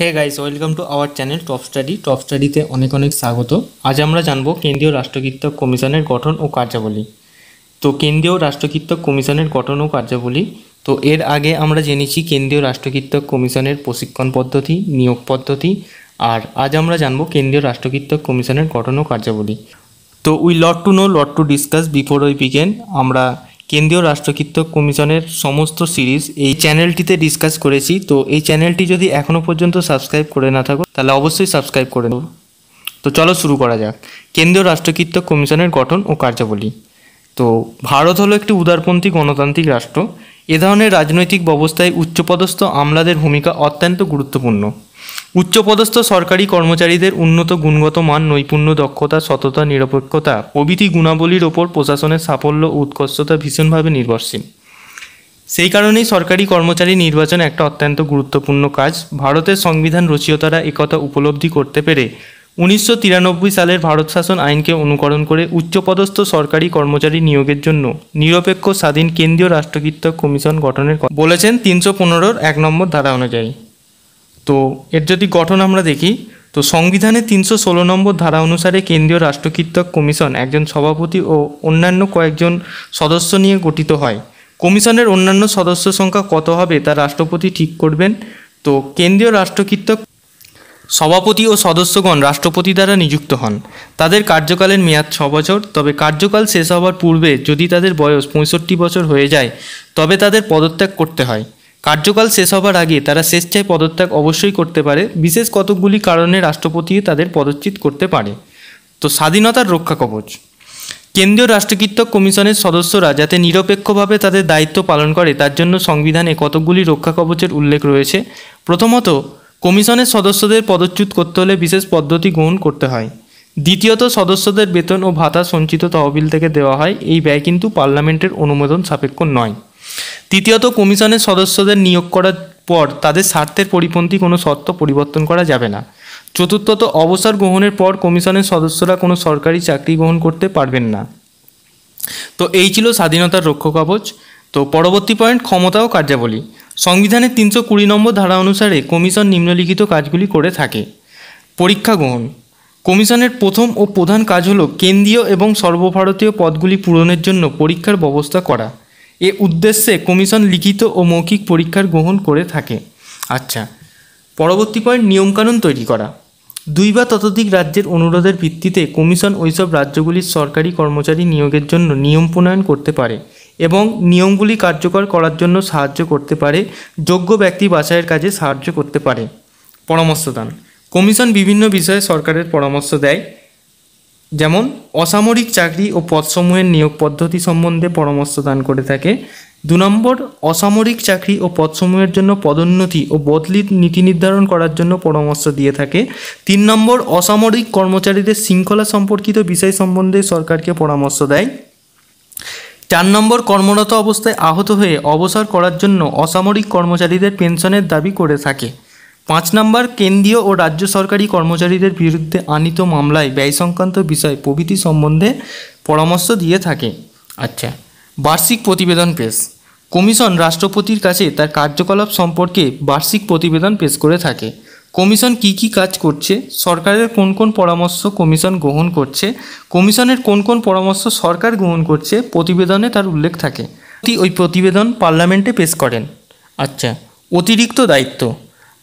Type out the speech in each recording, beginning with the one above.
hey guys welcome to our channel top study top স্টাডিতে অনেক অনেক স্বাগত আজ আমরা জানব কেন্দ্রীয় রাষ্ট্রকীর্তক কমিশনের গঠন ও কার্যাবলী তো কেন্দ্রীয় রাষ্ট্রকীর্তক কমিশনের গঠন ও কার্যাবলী তো এর আগে আমরা জেনেছি কেন্দ্রীয় রাষ্ট্রকীর্তক কমিশনের প্রশিক্ষণ পদ্ধতি নিয়োগ পদ্ধতি আর আজ আমরা জানব কেন্দ্রীয় রাষ্ট্রকীর্তক কমিশনের গঠন ও কার্যাবলী তো we lot to know lot to discuss before we begin আমরা কেন্দ্রীয় রাষ্ট্রকৃত্য কমিশনের সমস্ত সিরিজ এই চ্যানেলটিতে ডিসকাস করেছি তো এই চ্যানেলটি যদি এখনও পর্যন্ত সাবস্ক্রাইব করে না থাকো তাহলে অবশ্যই সাবস্ক্রাইব করে নেব তো চলো শুরু করা যাক কেন্দ্রীয় রাষ্ট্রকৃত্য কমিশনের গঠন ও কার্যাবলী তো ভারত হলো একটি উদারপন্থী গণতান্ত্রিক রাষ্ট্র এ ধরনের রাজনৈতিক ব্যবস্থায় উচ্চপদস্থ আমলাদের ভূমিকা অত্যন্ত গুরুত্বপূর্ণ উচ্চপদস্থ সরকারি কর্মচারীদের উন্নত গুণগত মান নৈপুণ্য দক্ষতা সততা নিরপেক্ষতা প্রভৃতি গুণাবলীর ওপর প্রশাসনের সাফল্য উৎকর্ষতা ভীষণভাবে নির্ভরশীল সেই কারণেই সরকারি কর্মচারী নির্বাচন একটা অত্যন্ত গুরুত্বপূর্ণ কাজ ভারতের সংবিধান রচিয়তারা একথা উপলব্ধি করতে পেরে উনিশশো সালের ভারত শাসন আইনকে অনুকরণ করে উচ্চপদস্থ সরকারি কর্মচারী নিয়োগের জন্য নিরপেক্ষ স্বাধীন কেন্দ্রীয় রাষ্ট্রকীর্তক কমিশন গঠনের বলেছেন তিনশো পনেরোর এক নম্বর ধারা অনুযায়ী তো এর যদি গঠন আমরা দেখি তো সংবিধানের তিনশো ষোলো নম্বর ধারা অনুসারে কেন্দ্রীয় রাষ্ট্রকীর্তক কমিশন একজন সভাপতি ও অন্যান্য কয়েকজন সদস্য নিয়ে গঠিত হয় কমিশনের অন্যান্য সদস্য সংখ্যা কত হবে তা রাষ্ট্রপতি ঠিক করবেন তো কেন্দ্রীয় রাষ্ট্রকীর্তক সভাপতি ও সদস্যগণ রাষ্ট্রপতি দ্বারা নিযুক্ত হন তাদের কার্যকালের মেয়াদ ছ বছর তবে কার্যকাল শেষ হওয়ার পূর্বে যদি তাদের বয়স পঁয়ষট্টি বছর হয়ে যায় তবে তাদের পদত্যাগ করতে হয় কার্যকাল শেষ হবার আগে তারা স্বেচ্ছায় পদত্যাগ অবশ্যই করতে পারে বিশেষ কতকগুলি কারণে রাষ্ট্রপতি তাদের পদচ্যুত করতে পারে তো স্বাধীনতার রক্ষা কবচ কেন্দ্রীয় রাষ্ট্রকীর্তক কমিশনের সদস্যরা যাতে নিরপেক্ষভাবে তাদের দায়িত্ব পালন করে তার জন্য সংবিধানে কতকগুলি রক্ষা কবচের উল্লেখ রয়েছে প্রথমত কমিশনের সদস্যদের পদচ্যুত করতে হলে বিশেষ পদ্ধতি গ্রহণ করতে হয় দ্বিতীয়ত সদস্যদের বেতন ও ভাতা সঞ্চিত তহবিল থেকে দেওয়া হয় এই ব্যয় কিন্তু পার্লামেন্টের অনুমোদন সাপেক্ষ নয় তৃতীয়ত কমিশনের সদস্যদের নিয়োগ করার পর তাদের স্বার্থের পরিপন্থী কোনো শর্ত পরিবর্তন করা যাবে না চতুর্থত অবসর গ্রহণের পর কমিশনের সদস্যরা কোনো সরকারি চাকরি গ্রহণ করতে পারবেন না তো এই ছিল স্বাধীনতার রক্ষক কবচ তো পরবর্তী পয়েন্ট ক্ষমতা ও কার্যাবলী সংবিধানের তিনশো কুড়ি নম্বর ধারা অনুসারে কমিশন নিম্নলিখিত কাজগুলি করে থাকে পরীক্ষা গ্রহণ কমিশনের প্রথম ও প্রধান কাজ হল কেন্দ্রীয় এবং সর্বভারতীয় পদগুলি পূরণের জন্য পরীক্ষার ব্যবস্থা করা এ উদ্দেশ্যে কমিশন লিখিত ও মৌখিক পরীক্ষার গ্রহণ করে থাকে আচ্ছা পরবর্তী পয়েন্ট নিয়মকানুন তৈরি করা দুই বা ততোধিক রাজ্যের অনুরোধের ভিত্তিতে কমিশন ওইসব রাজ্যগুলির সরকারি কর্মচারী নিয়োগের জন্য নিয়ম প্রণয়ন করতে পারে এবং নিয়মগুলি কার্যকর করার জন্য সাহায্য করতে পারে যোগ্য ব্যক্তি বাছাইয়ের কাজে সাহায্য করতে পারে পরামর্শদান কমিশন বিভিন্ন বিষয়ে সরকারের পরামর্শ দেয় যেমন অসামরিক চাকরি ও পদসমূহের নিয়োগ পদ্ধতি সম্বন্ধে পরামর্শ দান করে থাকে দু নম্বর অসামরিক চাকরি ও পদসমূহের জন্য পদোন্নতি ও বদলি নীতি নির্ধারণ করার জন্য পরামর্শ দিয়ে থাকে তিন নম্বর অসামরিক কর্মচারীদের শৃঙ্খলা সম্পর্কিত বিষয় সম্বন্ধে সরকারকে পরামর্শ দেয় চার নম্বর কর্মরত অবস্থায় আহত হয়ে অবসর করার জন্য অসামরিক কর্মচারীদের পেনশনের দাবি করে থাকে পাঁচ নম্বর কেন্দ্রীয় ও রাজ্য সরকারি কর্মচারীদের বিরুদ্ধে আনিত মামলায় ব্যয় সংক্রান্ত বিষয় প্রভৃতি সম্বন্ধে পরামর্শ দিয়ে থাকে আচ্ছা বার্ষিক প্রতিবেদন পেশ কমিশন রাষ্ট্রপতির কাছে তার কার্যকলাপ সম্পর্কে বার্ষিক প্রতিবেদন পেশ করে থাকে কমিশন কি কি কাজ করছে সরকারের কোন কোন পরামর্শ কমিশন গ্রহণ করছে কমিশনের কোন কোন পরামর্শ সরকার গ্রহণ করছে প্রতিবেদনে তার উল্লেখ থাকে ওই প্রতিবেদন পার্লামেন্টে পেশ করেন আচ্ছা অতিরিক্ত দায়িত্ব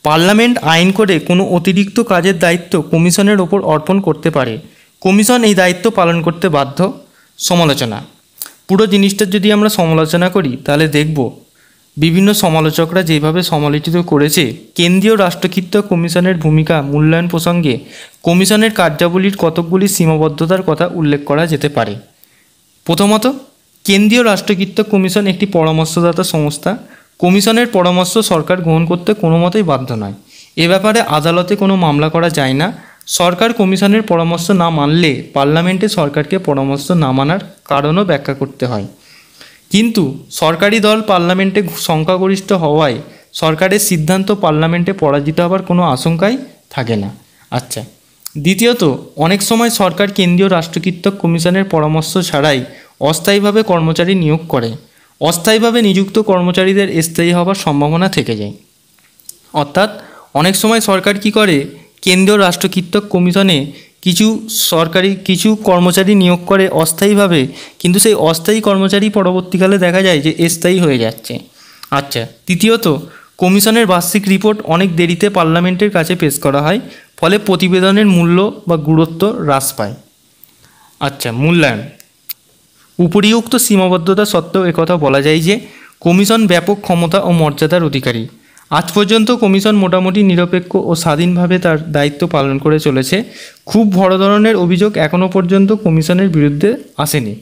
পার্লামেন্ট আইন করে কোনো অতিরিক্ত কাজের দায়িত্ব কমিশনের ওপর অর্পণ করতে পারে কমিশন এই দায়িত্ব পালন করতে বাধ্য সমালোচনা পুরো জিনিসটার যদি আমরা সমালোচনা করি তাহলে দেখব বিভিন্ন সমালোচকরা যেভাবে সমালোচিত করেছে কেন্দ্রীয় রাষ্ট্রক্ষিপ্ত কমিশনের ভূমিকা মূল্যায়ন প্রসঙ্গে কমিশনের কার্যাবলীর কতকগুলি সীমাবদ্ধতার কথা উল্লেখ করা যেতে পারে প্রথমত কেন্দ্রীয় রাষ্ট্রকৃত্য কমিশন একটি পরামর্শদাতা সংস্থা কমিশনের পরামর্শ সরকার গ্রহণ করতে কোনো মতেই বাধ্য নয় এ ব্যাপারে আদালতে কোনো মামলা করা যায় না সরকার কমিশনের পরামর্শ না মানলে পার্লামেন্টে সরকারকে পরামর্শ না মানার কারণও ব্যাখ্যা করতে হয় কিন্তু সরকারি দল পার্লামেন্টে সংখ্যাগরিষ্ঠ হওয়ায় সরকারের সিদ্ধান্ত পার্লামেন্টে পরাজিত হবার কোনো আশঙ্কাই থাকে না আচ্ছা দ্বিতীয়ত অনেক সময় সরকার কেন্দ্রীয় রাষ্ট্রকীর্তক কমিশনের পরামর্শ ছাড়াই অস্থায়ীভাবে কর্মচারী নিয়োগ করে অস্থায়ীভাবে নিযুক্ত কর্মচারীদের স্থায়ী হওয়ার সম্ভাবনা থেকে যায় অর্থাৎ অনেক সময় সরকার কি করে কেন্দ্রীয় রাষ্ট্রকীর্তক কমিশনে কিছু সরকারি কিছু কর্মচারী নিয়োগ করে অস্থায়ীভাবে কিন্তু সেই অস্থায়ী কর্মচারী পরবর্তীকালে দেখা যায় যে স্থায়ী হয়ে যাচ্ছে আচ্ছা তৃতীয়ত কমিশনের বার্ষিক রিপোর্ট অনেক দেরিতে পার্লামেন্টের কাছে পেশ করা হয় ফলে প্রতিবেদনের মূল্য বা গুরুত্ব হ্রাস পায় আচ্ছা মূল্যায়ন উপরিউক্ত সীমাবদ্ধতা সত্ত্বেও একথা বলা যায় যে কমিশন ব্যাপক ক্ষমতা ও মর্যাদার অধিকারী আজ পর্যন্ত কমিশন মোটামুটি নিরপেক্ষ ও স্বাধীনভাবে তার দায়িত্ব পালন করে চলেছে খুব বড় ধরনের অভিযোগ এখনও পর্যন্ত কমিশনের বিরুদ্ধে আসেনি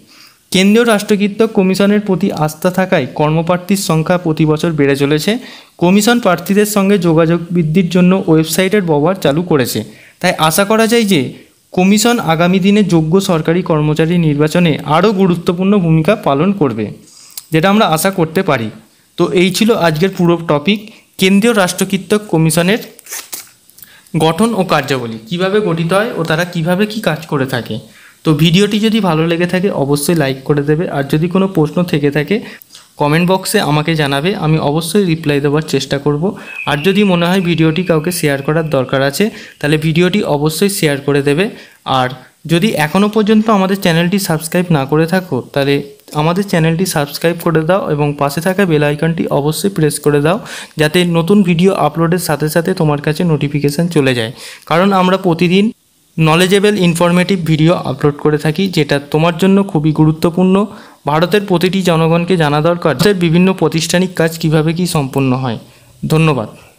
কেন্দ্রীয় রাষ্ট্রকীর্তক কমিশনের প্রতি আস্থা থাকায় কর্মপ্রার্থীর সংখ্যা প্রতি বছর বেড়ে চলেছে কমিশন প্রার্থীদের সঙ্গে যোগাযোগ বৃদ্ধির জন্য ওয়েবসাইটের ব্যবহার চালু করেছে তাই আশা করা যায় যে কমিশন আগামী দিনে যোগ্য সরকারি কর্মচারী নির্বাচনে আরও গুরুত্বপূর্ণ ভূমিকা পালন করবে যেটা আমরা আশা করতে পারি তো এই ছিল আজকের পুরো টপিক কেন্দ্রীয় রাষ্ট্রকৃত্তক কমিশনের গঠন ও কার্যাবলী কিভাবে গঠিত হয় ও তারা কিভাবে কি কাজ করে থাকে তো ভিডিওটি যদি ভালো লেগে থাকে অবশ্যই লাইক করে দেবে আর যদি কোনো প্রশ্ন থেকে থাকে কমেন্ট বক্সে আমাকে জানাবে আমি অবশ্যই রিপ্লাই দেওয়ার চেষ্টা করব আর যদি মনে হয় ভিডিওটি কাউকে শেয়ার করার দরকার আছে তাহলে ভিডিওটি অবশ্যই শেয়ার করে দেবে আর যদি এখনও পর্যন্ত আমাদের চ্যানেলটি সাবস্ক্রাইব না করে থাকো তাহলে আমাদের চ্যানেলটি সাবস্ক্রাইব করে দাও এবং পাশে থাকা বেল আইকনটি অবশ্যই প্রেস করে দাও যাতে নতুন ভিডিও আপলোডের সাথে সাথে তোমার কাছে নোটিফিকেশান চলে যায় কারণ আমরা প্রতিদিন নলেজেবল ইনফরমেটিভ ভিডিও আপলোড করে থাকি যেটা তোমার জন্য খুবই গুরুত্বপূর্ণ ভারতের প্রতিটি জনগণকে জানা দরকার বিভিন্ন প্রাতিষ্ঠানিক কাজ কিভাবে কি সম্পন্ন হয় ধন্যবাদ